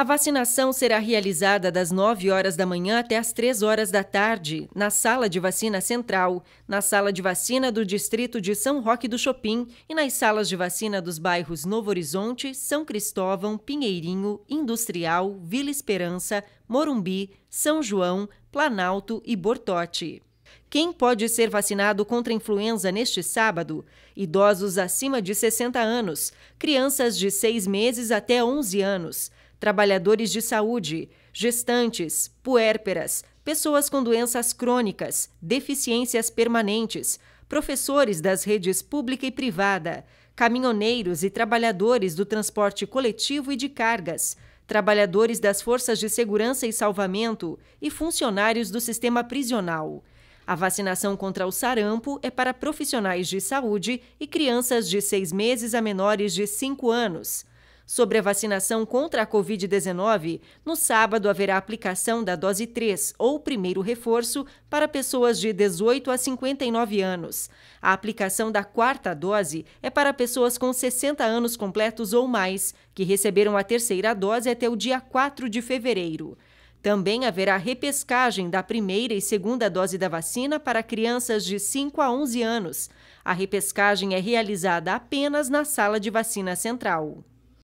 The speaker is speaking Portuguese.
A vacinação será realizada das 9 horas da manhã até as 3 horas da tarde, na Sala de Vacina Central, na Sala de Vacina do Distrito de São Roque do Chopin e nas salas de vacina dos bairros Novo Horizonte, São Cristóvão, Pinheirinho, Industrial, Vila Esperança, Morumbi, São João, Planalto e Bortote. Quem pode ser vacinado contra a influenza neste sábado? Idosos acima de 60 anos, crianças de 6 meses até 11 anos trabalhadores de saúde, gestantes, puérperas, pessoas com doenças crônicas, deficiências permanentes, professores das redes pública e privada, caminhoneiros e trabalhadores do transporte coletivo e de cargas, trabalhadores das forças de segurança e salvamento e funcionários do sistema prisional. A vacinação contra o sarampo é para profissionais de saúde e crianças de seis meses a menores de cinco anos. Sobre a vacinação contra a Covid-19, no sábado haverá aplicação da dose 3, ou primeiro reforço, para pessoas de 18 a 59 anos. A aplicação da quarta dose é para pessoas com 60 anos completos ou mais, que receberam a terceira dose até o dia 4 de fevereiro. Também haverá repescagem da primeira e segunda dose da vacina para crianças de 5 a 11 anos. A repescagem é realizada apenas na sala de vacina central.